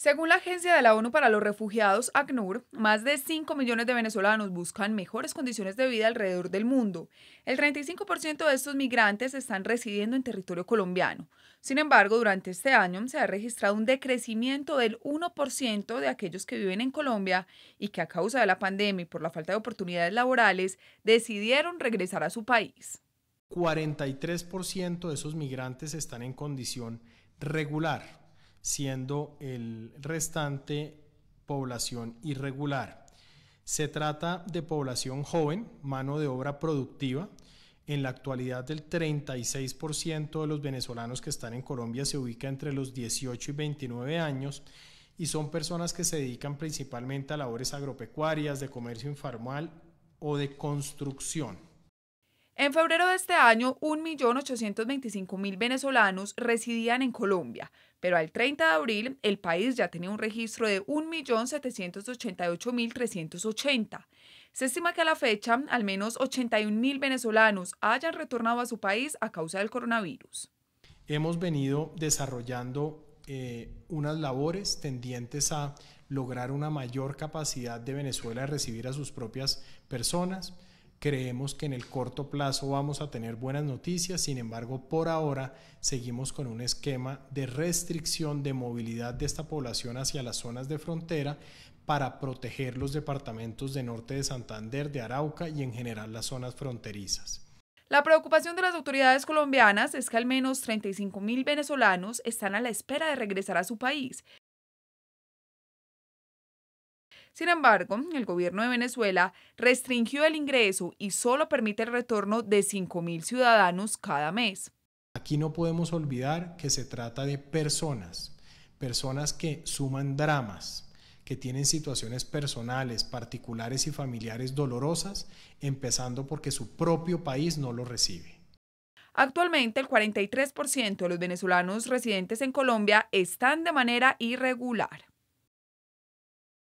Según la Agencia de la ONU para los Refugiados, ACNUR, más de 5 millones de venezolanos buscan mejores condiciones de vida alrededor del mundo. El 35% de estos migrantes están residiendo en territorio colombiano. Sin embargo, durante este año se ha registrado un decrecimiento del 1% de aquellos que viven en Colombia y que a causa de la pandemia y por la falta de oportunidades laborales decidieron regresar a su país. 43% de esos migrantes están en condición regular siendo el restante población irregular. Se trata de población joven, mano de obra productiva. En la actualidad el 36% de los venezolanos que están en Colombia se ubica entre los 18 y 29 años y son personas que se dedican principalmente a labores agropecuarias, de comercio informal o de construcción. En febrero de este año, 1.825.000 venezolanos residían en Colombia, pero al 30 de abril el país ya tenía un registro de 1.788.380. Se estima que a la fecha al menos 81.000 venezolanos hayan retornado a su país a causa del coronavirus. Hemos venido desarrollando eh, unas labores tendientes a lograr una mayor capacidad de Venezuela de recibir a sus propias personas Creemos que en el corto plazo vamos a tener buenas noticias, sin embargo, por ahora seguimos con un esquema de restricción de movilidad de esta población hacia las zonas de frontera para proteger los departamentos de norte de Santander, de Arauca y en general las zonas fronterizas. La preocupación de las autoridades colombianas es que al menos 35 mil venezolanos están a la espera de regresar a su país sin embargo, el gobierno de Venezuela restringió el ingreso y solo permite el retorno de 5.000 ciudadanos cada mes. Aquí no podemos olvidar que se trata de personas, personas que suman dramas, que tienen situaciones personales, particulares y familiares dolorosas, empezando porque su propio país no lo recibe. Actualmente el 43% de los venezolanos residentes en Colombia están de manera irregular.